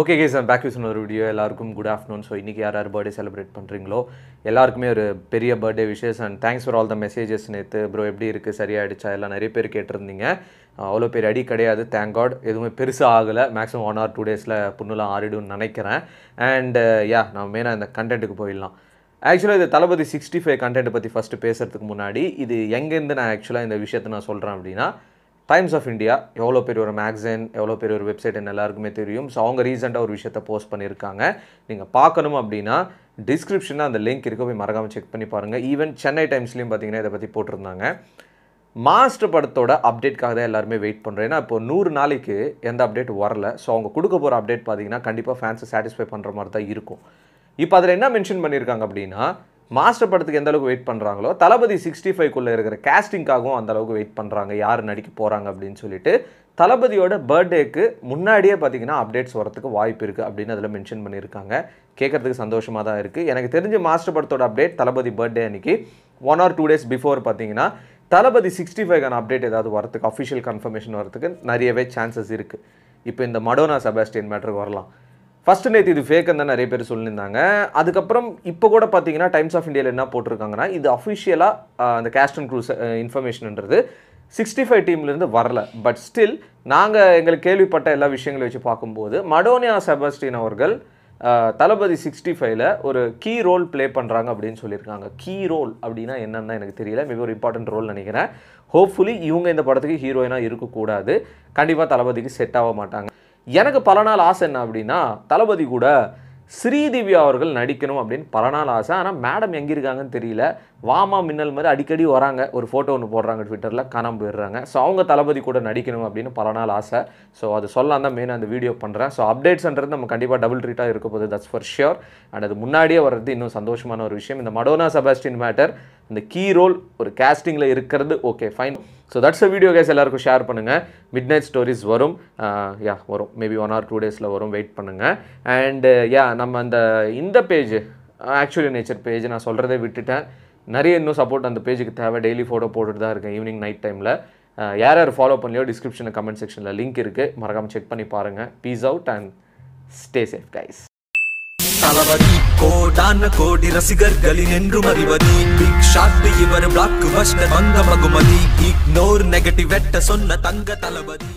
okay guys back யூஸ் ஒரு video எல்லாருக்கும் குட் ஆஃப்டர்நூன் ஸோ இன்றைக்கி யார் யார் பர்த்டே செலிப்ரேட் பண்ணுறீங்களோ எல்லாருக்குமே ஒரு பெரிய birthday wishes and thanks for all the messages நேற்று ப்ரோ எப்படி இருக்குது சரியாயிடுச்சா எல்லாம் நிறைய பேர் கேட்டிருந்தீங்க அவ்வளோ பேர் அடி கிடையாது தேங்க் காட் எதுவுமே பெருசாக ஆகலை மேக்ஸிமம் ஒன் ஆர் டூ டேஸில் புண்ணுலாம் ஆறிடும்னு நினைக்கிறேன் அண்ட் யா நான் மெயினாக இந்த கண்டென்ட்டுக்கு போயிடலாம் ஆக்சுவலாக இது தளபதி சிக்ஸ்டி ஃபைவ் கண்டென்ட் பற்றி ஃபஸ்ட்டு பேசுகிறதுக்கு முன்னாடி இது எங்கேருந்து நான் ஆக்சுவலாக இந்த விஷயத்தை நான் சொல்கிறேன் அப்படின்னா டைம்ஸ் ஆஃப் இந்தியா எவ்வளோ பெரிய ஒரு மேக்சின் எவ்வளோ பெரிய ஒரு வெப்சைட்னு எல்லாருக்குமே தெரியும் ஸோ அவங்க ரீசெண்டாக ஒரு விஷயத்த போஸ்ட் பண்ணியிருக்காங்க நீங்கள் பார்க்கணும் அப்படின்னா டிஸ்கிரிப்ஷனில் அந்த லிங்க் இருக்க போய் மறக்காமல் செக் பண்ணி பாருங்கள் ஈவன் சென்னை டைம்ஸ்லேயும் பார்த்தீங்கன்னா இதை பற்றி போட்டிருந்தாங்க மாஸ்டர் படத்தோட அப்டேட்காக தான் எல்லாருமே வெயிட் பண்ணுறேன் ஏன்னா இப்போ நூறு நாளைக்கு எந்த அப்டேட் வரல ஸோ அவங்க கொடுக்க போகிற அப்டேட் பார்த்தீங்கன்னா கண்டிப்பாக ஃபேன்ஸை சாட்டிஸ்ஃபை பண்ணுற மாதிரி தான் இருக்கும் இப்போ அதில் என்ன மென்ஷன் பண்ணியிருக்காங்க அப்படின்னா மாஸ்டர் படத்துக்கு எந்த அளவுக்கு வெயிட் பண்ணுறாங்களோ தளபதி சிக்ஸ்டி ஃபைவ்க்குள்ளே இருக்கிற கேஸ்டிங்காகவும் அந்த அளவுக்கு வெயிட் பண்ணுறாங்க யார் நடிக்க போகிறாங்க அப்படின்னு சொல்லிட்டு தளபதியோட பர்த்டேக்கு முன்னாடியே பார்த்தீங்கன்னா அப்டேட்ஸ் வரத்துக்கு வாய்ப்பு இருக்குது அப்படின்னு அதில் மென்ஷன் பண்ணியிருக்காங்க கேட்குறதுக்கு சந்தோஷமாக தான் இருக்குது எனக்கு தெரிஞ்ச மாஸ்டர் படத்தோட அப்டேட் தளபதி பர்த்டே அன்னைக்கு one or two days before பார்த்தீங்கன்னா தளபதி சிக்ஸ்டி ஃபைவ்க்கான அப்டேட் ஏதாவது வரத்துக்கு அஃபிஷியல் கன்ஃபர்மேஷன் வரத்துக்கு நிறையவே சான்சஸ் இருக்குது இப்போ இந்த மடோனா செபாஸ்டியன் மேட்ருக்கு வரலாம் ஃபஸ்ட்டு நேற்று இது ஃபேக்குன்னு தான் நிறைய பேர் சொல்லியிருந்தாங்க அதுக்கப்புறம் இப்போ கூட பார்த்தீங்கன்னா டைம்ஸ் ஆஃப் இந்தியாவில் என்ன போட்டிருக்காங்கன்னா இது அஃபிஷியலாக அந்த கேஸ்ட் அண்ட் க்ரூஸ் இன்ஃபர்மேஷன்ன்றது சிக்ஸ்டி ஃபைவ் டீம்லேருந்து வரல பட் ஸ்டில் நாங்கள் எங்களுக்கு கேள்விப்பட்ட எல்லா விஷயங்களையும் வச்சு பார்க்கும்போது மடோனியா செபஸ்டின் அவர்கள் தளபதி சிக்ஸ்டி ஃபைவ்ல ஒரு கீ ரோல் ப்ளே பண்ணுறாங்க அப்படின்னு சொல்லியிருக்காங்க கீ ரோல் அப்படின்னா என்னென்னா எனக்கு தெரியல மிக ஒரு இம்பார்ட்டன்ட் ரோல் நினைக்கிறேன் ஹோப்ஃபுல்லி இவங்க இந்த படத்துக்கு ஹீரோயினாக இருக்கக்கூடாது கண்டிப்பாக தளபதிக்கு செட் ஆக மாட்டாங்க எனக்கு பல நாள் ஆசை என்ன அப்படின்னா தளபதி கூட ஸ்ரீதிவ்யா அவர்கள் நடிக்கணும் அப்படின்னு பல நாள் ஆசை ஆனால் மேடம் எங்கே இருக்காங்கன்னு தெரியல வாமா மின்னல் மாதிரி அடிக்கடி வராங்க ஒரு ஃபோட்டோ ஒன்று போடுறாங்க ட்விட்டரில் கணம் போயிடுறாங்க ஸோ அவங்க தளபதி கூட நடிக்கணும் அப்படின்னு பல நாள் ஆசை ஸோ அது சொல்லலாம் தான் மெயின் அந்த வீடியோ பண்ணுறேன் ஸோ அப்டேட்ஸ்ன்றது நம்ம கண்டிப்பாக டபுள் ட்ரீட்டாக இருக்க போகுது தட்ஸ் ஃபார் ஷியோர் அண்ட் அது முன்னாடியே வர்றது இன்னும் சந்தோஷமான ஒரு விஷயம் இந்த மடோனா செபாஸ்டின் மேட்டர் இந்த கீ ரோல் ஒரு கேஸ்டிங்கில் இருக்கிறது okay fine so that's a video guys எல்லாருக்கும் ஷேர் பண்ணுங்கள் மிட் நைட் ஸ்டோரிஸ் வரும் யா uh, வரும் மேபி ஒன் ஆர் டூ டேஸில் வரும் வெயிட் பண்ணுங்கள் அண்டு யா நம்ம அந்த இந்த பேஜ் ஆக்சுவலி நேச்சர் பேஜ் நான் சொல்கிறதே விட்டுட்டேன் நிறைய இன்னும் சப்போர்ட் அந்த பேஜுக்கு தேவை டெய்லி ஃபோட்டோ போட்டுட்டு தான் இருக்கேன் ஈவினிங் நைட் டைமில் யார் யார் ஃபாலோ பண்ணலையோ டிஸ்கிரிப்ஷனில் கமெண்ட் செக்ஷனில் லிங்க் இருக்குது மறக்காமல் செக் பண்ணி பாருங்கள் peace out and stay safe guys Thalapathy கோடான கோடி ரசிகர்களின் என்று மறிவது பிக் ஷாட் இவர் பிளாக் பஸ்டர் வந்த மகுமதி இக்னோர் நெகட்டிவ் வெட்ட சொன்ன தங்க தளபதி